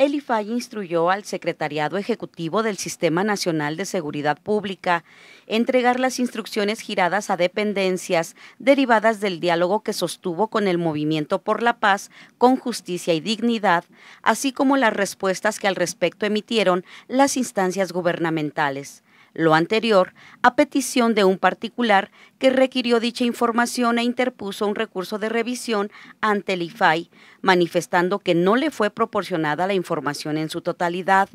el instruyó al Secretariado Ejecutivo del Sistema Nacional de Seguridad Pública entregar las instrucciones giradas a dependencias derivadas del diálogo que sostuvo con el Movimiento por la Paz, con Justicia y Dignidad, así como las respuestas que al respecto emitieron las instancias gubernamentales lo anterior a petición de un particular que requirió dicha información e interpuso un recurso de revisión ante el IFAI, manifestando que no le fue proporcionada la información en su totalidad.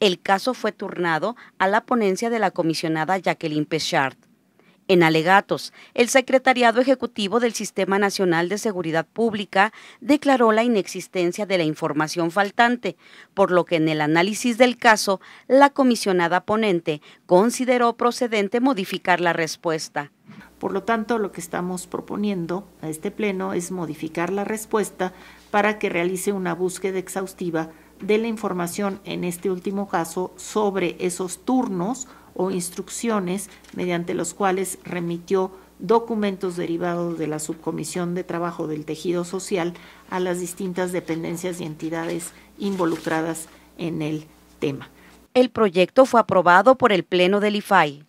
El caso fue turnado a la ponencia de la comisionada Jacqueline Pechard. En alegatos, el Secretariado Ejecutivo del Sistema Nacional de Seguridad Pública declaró la inexistencia de la información faltante, por lo que en el análisis del caso, la comisionada ponente consideró procedente modificar la respuesta. Por lo tanto, lo que estamos proponiendo a este Pleno es modificar la respuesta para que realice una búsqueda exhaustiva de la información, en este último caso, sobre esos turnos o instrucciones mediante los cuales remitió documentos derivados de la Subcomisión de Trabajo del Tejido Social a las distintas dependencias y entidades involucradas en el tema. El proyecto fue aprobado por el Pleno del IFAI.